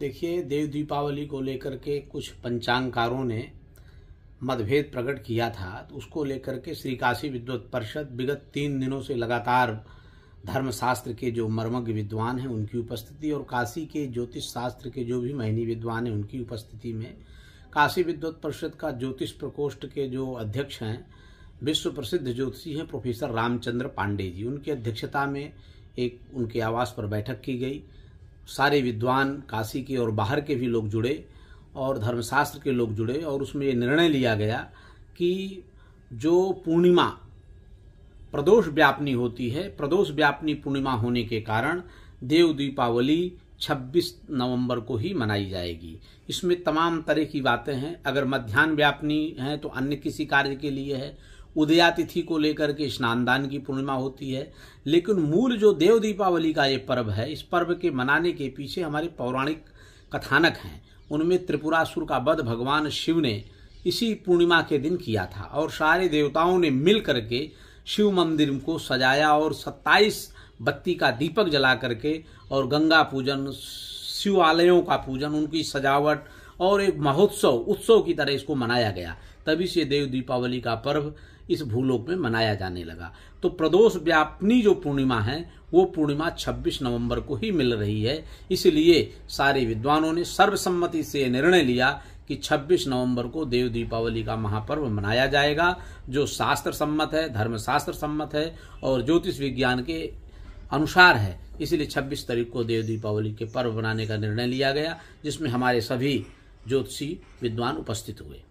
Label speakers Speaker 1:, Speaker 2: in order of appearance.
Speaker 1: देखिए देव दीपावली को लेकर के कुछ पंचांगकारों ने मतभेद प्रकट किया था तो उसको लेकर के श्री काशी विद्वत परिषद विगत तीन दिनों से लगातार धर्मशास्त्र के जो मर्मज्ञ विद्वान हैं उनकी उपस्थिति और काशी के ज्योतिष शास्त्र के जो भी महिनी विद्वान हैं उनकी उपस्थिति में काशी विद्वत परिषद का ज्योतिष प्रकोष्ठ के जो अध्यक्ष हैं विश्व प्रसिद्ध ज्योतिषी हैं प्रोफेसर रामचंद्र पांडे जी उनकी अध्यक्षता में एक उनके आवास पर बैठक की गई सारे विद्वान काशी के और बाहर के भी लोग जुड़े और धर्मशास्त्र के लोग जुड़े और उसमें ये निर्णय लिया गया कि जो पूर्णिमा प्रदोष व्यापनी होती है प्रदोष व्यापनी पूर्णिमा होने के कारण देव दीपावली 26 नवंबर को ही मनाई जाएगी इसमें तमाम तरह की बातें हैं अगर मध्यान्ह व्यापनी है तो अन्य किसी कार्य के लिए है उदयातिथि को लेकर के स्नानदान की पूर्णिमा होती है लेकिन मूल जो देव दीपावली का ये पर्व है इस पर्व के मनाने के पीछे हमारे पौराणिक कथानक हैं उनमें त्रिपुरासुर का वध भगवान शिव ने इसी पूर्णिमा के दिन किया था और सारे देवताओं ने मिल करके शिव मंदिर को सजाया और 27 बत्ती का दीपक जला करके और गंगा पूजन शिवालयों का पूजन उनकी सजावट और एक महोत्सव उत्सव की तरह इसको मनाया गया तभी से देव दीपावली का पर्व इस भूलोक में मनाया जाने लगा तो प्रदोष व्यापनी जो पूर्णिमा है वो पूर्णिमा 26 नवंबर को ही मिल रही है इसलिए सारे विद्वानों ने सर्वसम्मति से निर्णय लिया कि 26 नवंबर को देव दीपावली का महापर्व मनाया जाएगा जो शास्त्र सम्मत है धर्मशास्त्र सम्मत है और ज्योतिष विज्ञान के अनुसार है इसलिए 26 तारीख को देव दीपावली के पर्व बनाने का निर्णय लिया गया जिसमें हमारे सभी ज्योतिषी विद्वान उपस्थित हुए